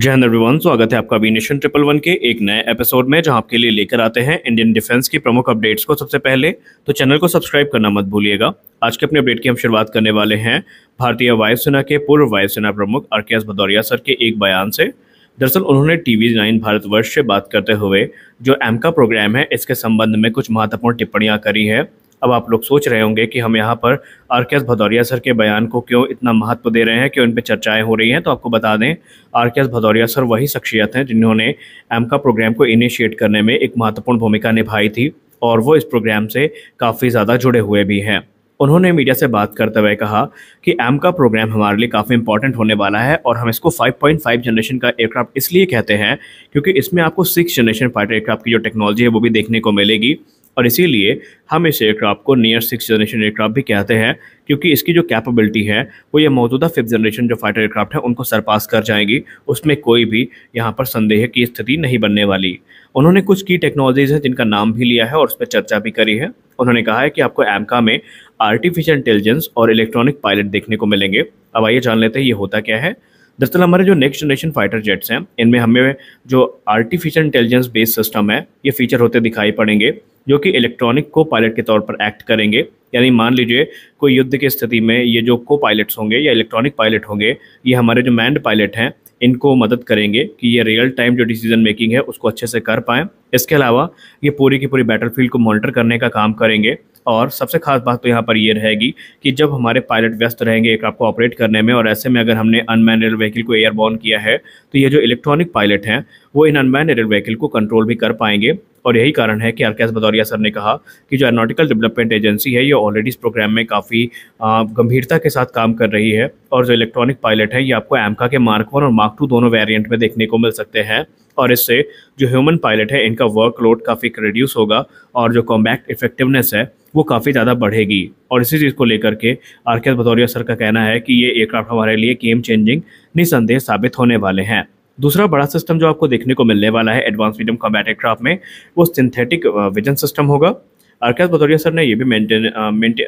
जय हिंद एवरीवन स्वागत है आपका बी ट्रिपल वन के एक नए एपिसोड में जहां आपके लिए लेकर आते हैं इंडियन डिफेंस की प्रमुख अपडेट्स को सबसे पहले तो चैनल को सब्सक्राइब करना मत भूलिएगा आज के अपने अपडेट की हम शुरुआत करने वाले हैं भारतीय वायुसेना के पूर्व वायुसेना प्रमुख आर के एस भदौरिया सर के एक बयान से दरअसल उन्होंने टीवी नाइन भारतवर्ष से बात करते हुए जो एमका प्रोग्राम है इसके संबंध में कुछ महत्वपूर्ण टिप्पणियां करी है अब आप लोग सोच रहे होंगे कि हम यहाँ पर आर के एस भदौरिया सर के बयान को क्यों इतना महत्व दे रहे हैं क्यों उन पर चर्चाएं हो रही हैं तो आपको बता दें आर के एस भदौरिया सर वही शख्सियत हैं जिन्होंने एमका प्रोग्राम को इनिशिएट करने में एक महत्वपूर्ण भूमिका निभाई थी और वो इस प्रोग्राम से काफ़ी ज़्यादा जुड़े हुए भी हैं उन्होंने मीडिया से बात करते हुए कहा कि एम का प्रोग्राम हमारे लिए काफ़ी इंपॉर्टेंट होने वाला है और हम इसको 5.5 जनरेशन का एयरक्राफ्ट इसलिए कहते हैं क्योंकि इसमें आपको सिक्स जनरेशन फाइटर एयरक्राफ्ट की जो टेक्नोलॉजी है वो भी देखने को मिलेगी और इसीलिए हम इस एयरक्राफ्ट को नियर सिक्स जनरेशन एयरक्राफ्ट भी कहते हैं क्योंकि इसकी जो कैपेबिलिटी है वो ये मौजूदा फिफ्थ जनरेशन जो फाइटर एयरक्राफ्ट है उनको सरपास कर जाएंगी उसमें कोई भी यहाँ पर संदेह की स्थिति नहीं बनने वाली उन्होंने कुछ की टेक्नोलॉजीज हैं जिनका नाम भी लिया है और उस पर चर्चा भी करी है उन्होंने कहा है कि आपको एमका में आर्टिफिशियल इंटेलिजेंस और इलेक्ट्रॉनिक पायलट देखने को मिलेंगे अब आइए जान लेते हैं ये होता क्या है दरअसल हमारे जो नेक्स्ट जनरेशन फाइटर जेट्स हैं इनमें हमें जो आर्टिफिशियल इंटेलिजेंस बेस्ड सिस्टम है ये फीचर होते दिखाई पड़ेंगे जो कि इलेक्ट्रॉनिक को पायलट के तौर पर एक्ट करेंगे यानी मान लीजिए कोई युद्ध की स्थिति में ये जो को पायलट्स होंगे या इलेक्ट्रॉनिक पायलट होंगे ये हमारे जो मैंड पायलट हैं इनको मदद करेंगे कि ये रियल टाइम जो डिसीजन मेकिंग है उसको अच्छे से कर पाएँ इसके अलावा ये पूरी की पूरी बैटलफील्ड को मॉनिटर करने का काम करेंगे और सबसे खास बात तो यहाँ पर ये रहेगी कि जब हमारे पायलट व्यस्त रहेंगे एक आपको ऑपरेट करने में और ऐसे में अगर हमने अनमैन एयर व्हीकल को एयरबॉर्न किया है तो ये जो इलेक्ट्रॉनिक पायलट हैं वो इन अनमैन एयर व्हीकल को कंट्रोल भी कर पाएंगे और यही कारण है कि आर भदौरिया सर ने कहा कि जो एरोनॉटिकल डेवलपमेंट एजेंसी है ये ऑलरेडी इस प्रोग्राम में काफ़ी गंभीरता के साथ काम कर रही है और जो इलेक्ट्रॉनिक पायलट हैं ये आपको एमका के मार्क वन और मार्क टू दोनों वेरियंट में देखने को मिल सकते हैं और इससे जो ह्यूमन पायलट है इनका वर्कलोड काफ़ी रिड्यूस होगा और जो कॉम्बैक्ट इफेक्टिवनेस है वो काफ़ी ज़्यादा बढ़ेगी और इसी चीज़ को लेकर के आर के भदौरिया सर का कहना है कि ये एयरक्राफ्ट हमारे लिए गेम चेंजिंग निसंदेह साबित होने वाले हैं दूसरा बड़ा सिस्टम जो आपको देखने को मिलने वाला है एडवांस मीडियम कॉम्बैट एयरक्राफ्ट में वो सिंथेटिक विजन सिस्टम होगा अरकत भदौरिया सर ने ये भी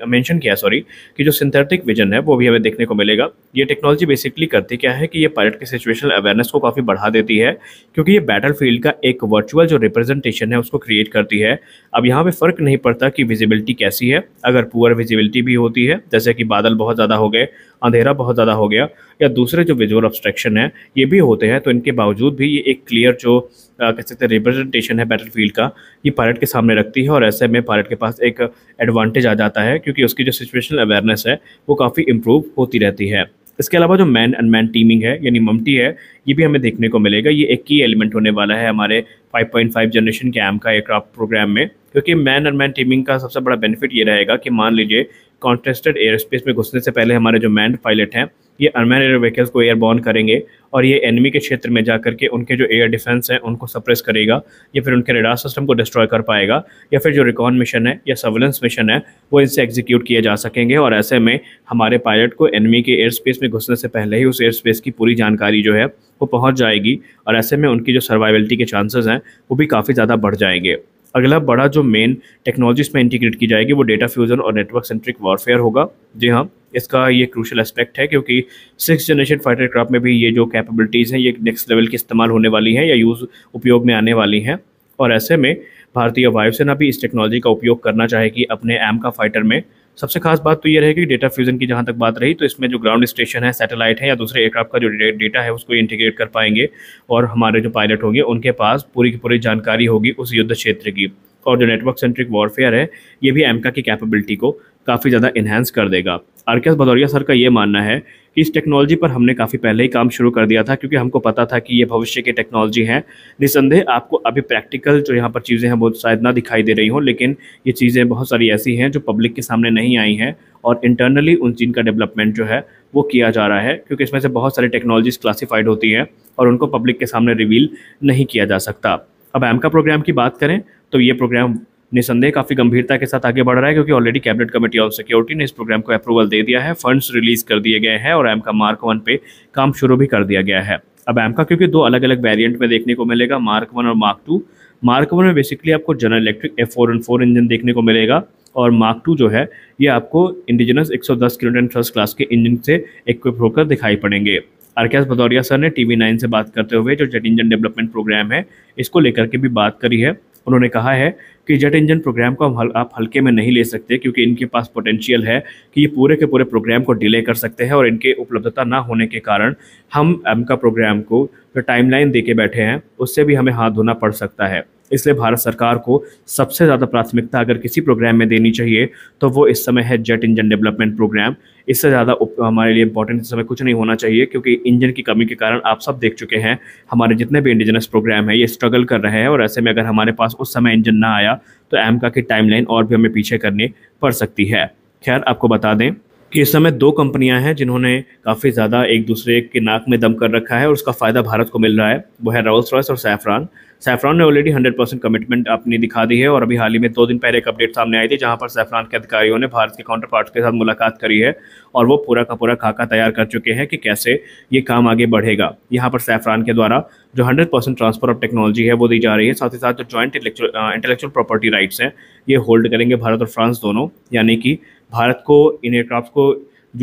मेंशन किया सॉरी कि जो सिंथेटिक विजन है वो भी हमें देखने को मिलेगा ये टेक्नोलॉजी बेसिकली करती क्या है कि ये पायलट की सिचुएशनल अवेयरनेस को काफ़ी बढ़ा देती है क्योंकि ये बैटल फील्ड का एक वर्चुअल जो रिप्रेजेंटेशन है उसको क्रिएट करती है अब यहाँ पे फ़र्क नहीं पड़ता कि विजिबिलिटी कैसी है अगर पुअर विजिबिलिटी भी होती है जैसे कि बादल बहुत ज़्यादा हो गए अंधेरा बहुत ज़्यादा हो गया या दूसरे जो विजुअल ऑब्स्ट्रक्शन है ये भी होते हैं तो इनके बावजूद भी ये एक क्लियर जो कह सकते हैं रिप्रेजेंटेशन है बैटल फील्ड का ये पायलट के सामने रखती है और ऐसे में पायलट के पास एक एडवांटेज आ जाता है क्योंकि उसकी जो सिचुएशनल अवेयरनेस है वो काफ़ी इम्प्रूव होती रहती है इसके अलावा जो मैन एंड मैन टीमिंग है यानी ममटी है ये भी हमें देखने को मिलेगा ये एक ही एलिमेंट होने वाला है हमारे 5.5 जनरेशन के एम का एयरक्राफ्ट प्रोग्राम में क्योंकि मैन एंड मैन टीमिंग का सबसे बड़ा बेनिफिट ये रहेगा कि मान लीजिए कॉन्टेस्टेड एयर स्पेस में घुसने से पहले हमारे जो मैन पायलट हैं ये अनमैन व्हीकल्स को एयरबॉर्न करेंगे और ये एनमी के क्षेत्र में जा करके उनके जो एयर डिफेंस हैं उनको सप्रेस करेगा या फिर उनके रेडार सिस्टम को डिस्ट्रॉय कर पाएगा या फिर जो रिकॉर्न मिशन है या सर्वेलेंस मिशन है वो इनसे एग्जीक्यूट किए जा सकेंगे और ऐसे में हमारे पायलट को एनमी के एयर स्पेस में घुसने से पहले ही उस एयर स्पेस की पूरी जानकारी जो है वो पहुँच जाएगी और ऐसे में उनकी जो सर्वाइवलिटी के चांसेज़ हैं वो भी काफ़ी ज़्यादा बढ़ जाएंगे अगला बड़ा जो मेन टेक्नोलॉजी इसमें इंटीग्रेट की जाएगी वो डेटा फ्यूज़न और नेटवर्क सेंट्रिक वॉरफेयर होगा जी हाँ इसका ये क्रूशल एस्पेक्ट है क्योंकि सिक्स जनरेशन फाइटर क्राफ्ट में भी ये जो कैपेबिलिटीज़ हैं ये नेक्स्ट लेवल के इस्तेमाल होने वाली हैं या यूज़ उपयोग में आने वाली हैं और ऐसे में भारतीय वायुसेना भी इस टेक्नोलॉजी का उपयोग करना चाहेगी अपने एम का फाइटर में सबसे खास बात तो ये रहेगी डेटा फ्यूजन की जहाँ तक बात रही तो इसमें जो ग्राउंड स्टेशन है सैटेलाइट है या दूसरे एयरक्राफ्ट का जो डेटा है उसको इंटीग्रेट कर पाएंगे और हमारे जो पायलट होंगे उनके पास पूरी की पूरी जानकारी होगी उस युद्ध क्षेत्र की और जो नेटवर्क सेंट्रिक वॉरफेयर है ये भी एमका की कैपेबिलिटी को काफ़ी ज़्यादा इन्हेंस कर देगा आरकेएस भदौरिया सर का ये मानना है कि इस टेक्नोलॉजी पर हमने काफ़ी पहले ही काम शुरू कर दिया था क्योंकि हमको पता था कि ये भविष्य की टेक्नोलॉजी है निसंदेह आपको अभी प्रैक्टिकल जो यहाँ पर चीज़ें हैं वो शायद ना दिखाई दे रही हों लेकिन ये चीज़ें बहुत सारी ऐसी हैं जो पब्लिक के सामने नहीं आई हैं और इंटरनली उन चीज़ का डेवलपमेंट जो है वो किया जा रहा है क्योंकि इसमें से बहुत सारी टेक्नोलॉजीज़ क्लासीफाइड होती हैं और उनको पब्लिक के सामने रिवील नहीं किया जा सकता अब एम का प्रोग्राम की बात करें तो ये प्रोग्राम निसंदेह काफ़ी गंभीरता के साथ आगे बढ़ रहा है क्योंकि already cabinet committee of security ने इस प्रोग्राम को अप्रूवल दे दिया है फंड्स रिलीज कर दिए गए हैं और एम का मार्क वन पे काम शुरू भी कर दिया गया है अब एम का क्योंकि दो अलग अलग वेरियंट में देखने को मिलेगा मार्क वन और मार्क टू मार्क वन में बेसिकली आपको general electric F four four engine देखने को मिलेगा और मार्क टू जो है ये आपको इंडिजिनस 110 किलोमीटर फर्स्ट क्लास के इंजन से इक्विप होकर दिखाई पड़ेंगे आरकेएस भदौरिया सर ने टीवी नाइन से बात करते हुए जो जेट इंजन डेवलपमेंट प्रोग्राम है इसको लेकर के भी बात करी है उन्होंने कहा है कि जेट इंजन प्रोग्राम को हम हल, आप हल्के में नहीं ले सकते क्योंकि इनके पास पोटेंशियल है कि ये पूरे के पूरे प्रोग्राम को डिले कर सकते हैं और इनके उपलब्धता ना होने के कारण हम एम का प्रोग्राम को जो टाइमलाइन दे के बैठे हैं उससे भी हमें हाथ धोना पड़ सकता है इसलिए भारत सरकार को सबसे ज़्यादा प्राथमिकता अगर किसी प्रोग्राम में देनी चाहिए तो वो इस समय है जेट इंजन डेवलपमेंट प्रोग्राम इससे ज़्यादा हमारे लिए इंपॉर्टेंट समय कुछ नहीं होना चाहिए क्योंकि इंजन की कमी के कारण आप सब देख चुके हैं हमारे जितने भी इंडिजिनस प्रोग्राम हैं ये स्ट्रगल कर रहे हैं और ऐसे में अगर हमारे पास उस समय इंजन ना आया तो एमका की टाइमलाइन और भी हमें पीछे करनी पड़ सकती है खैर आपको बता दें कि इस समय दो कंपनियां हैं जिन्होंने काफ़ी ज़्यादा एक दूसरे के नाक में दम कर रखा है और उसका फ़ायदा भारत को मिल रहा है वो है रॉयल्स रॉयस और सैफरान सैफरान ने ऑलरेडी हंड्रेड परसेंट कमिटमेंट अपनी दिखा दी है और अभी हाल ही में दो दिन पहले एक अपडेट सामने आई थी जहाँ पर सैफरान के अधिकारियों ने भारत के काउंटर पार्ट के साथ मुलाकात करी है और वो पूरा का पूरा खाका तैयार कर चुके हैं कि कैसे ये काम आगे बढ़ेगा यहाँ पर सैफरान के द्वारा जो hundred percent transfer of technology है वो दी जा रही है साथ ही साथ जो जॉइंट इंटेलेक्चुअल प्रॉपर्टी राइट्स हैं ये होल्ड करेंगे भारत और फ्रांस दोनों यानी कि भारत को इन एयरक्राफ्ट को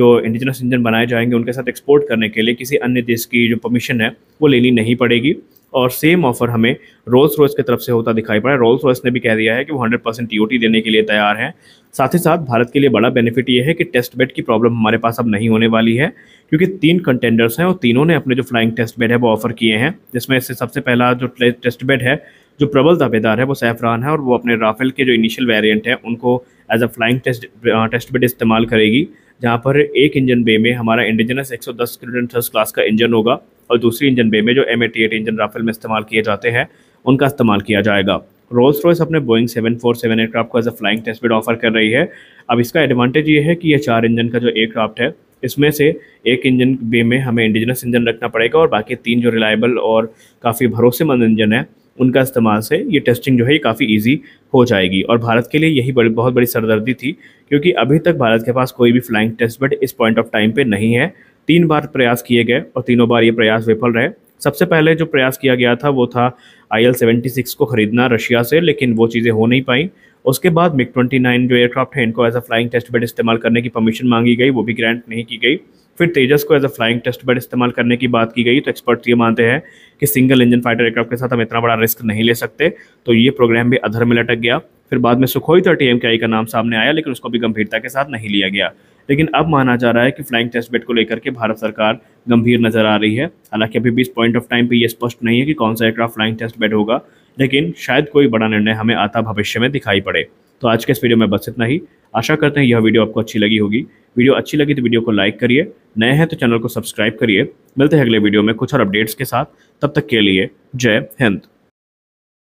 जो इंडिजिनस इंजन बनाए जाएंगे उनके साथ एक्सपोर्ट करने के लिए किसी अन्य देश की जो परमिशन है वो लेनी नहीं पड़ेगी और सेम ऑफर हमें रोल्स रॉयस की तरफ से होता दिखाई पड़ा रोल्स रॉयस ने भी कह दिया है कि वो हंड्रेड परसेंट टी देने के लिए तैयार हैं साथ ही साथ भारत के लिए बड़ा बेनिफिट ये है कि टेस्ट बेड की प्रॉब्लम हमारे पास अब नहीं होने वाली है क्योंकि तीन कंटेंडर्स हैं और तीनों ने अपने जो फ्लाइंग टेस्ट बेड है वो ऑफर किए हैं जिसमें से सबसे पहला जो टेस्ट बेड है जो प्रबल दावेदार है वो सैफरान है और वो अपने राफेल के जो इनिशियल वेरियंट है उनको as a flying test test bed इस्तेमाल करेगी जहाँ पर एक इंजन बे में हमारा इंडिजिनस 110 सौ थर्स क्लास का इंजन होगा और दूसरी इंजन बे में जो एम इंजन राफेल में इस्तेमाल किए जाते हैं उनका इस्तेमाल किया जाएगा रोल्स रॉयस अपने बोइंग 747 एयरक्राफ्ट को as a flying test bed offer कर रही है अब इसका एडवांटेज ये है कि ये चार इंजन का जो एयरक्राफ्ट है इसमें से एक इंजन बे में हमें इंडिजनस इंजन रखना पड़ेगा और बाकी तीन जो रिलायबल और काफ़ी भरोसेमंद इंजन है उनका इस्तेमाल से ये टेस्टिंग जो है ये काफ़ी ईजी हो जाएगी और भारत के लिए यही बड़ी बहुत बड़ी सरदर्दी थी क्योंकि अभी तक भारत के पास कोई भी फ्लाइंग टेस्ट बेड इस पॉइंट ऑफ टाइम पर नहीं है तीन बार प्रयास किए गए और तीनों बार ये प्रयास विफल रहे सबसे पहले जो प्रयास किया गया था वो था आई एल सेवेंटी सिक्स को खरीदना रशिया से लेकिन वो चीज़ें हो नहीं पाई उसके बाद मिग ट्वेंटी नाइन जो एयरक्राफ्ट है इनको as a flying test bed इस्तेमाल करने की परमिशन मांगी गई वो भी ग्रांट नहीं की गई फिर तेजस को as a flying test bed इस्तेमाल करने की बात की गई तो एक्सपर्ट्स ये मानते हैं कि सिंगल इंजन फाइटर एयरक्राफ्ट के साथ हम इतना बड़ा रिस्क नहीं ले सकते तो ये प्रोग्राम भी अधर में लटक गया फिर बाद में सुखोई थर्टी एम का नाम सामने आया लेकिन उसको भी गंभीरता के साथ नहीं लिया गया लेकिन अब माना जा रहा है कि फ्लाइंग टेस्ट बेड को लेकर के भारत सरकार गंभीर नजर आ रही है हालांकि अभी भी इस पॉइंट ऑफ टाइम पे ये स्पष्ट नहीं है कि कौन सा एयरक्राफ्ट फ्लाइंग टेस्ट बेड होगा लेकिन शायद कोई बड़ा निर्णय हमें आता भविष्य में दिखाई पड़े तो आज के इस वीडियो में बस इतना ही आशा करते हैं यह वीडियो आपको अच्छी लगी होगी वीडियो अच्छी लगी तो वीडियो को लाइक करिए नए हैं तो चैनल को सब्सक्राइब करिए मिलते हैं अगले वीडियो में कुछ और अपडेट्स के साथ तब तक के लिए जय हिंद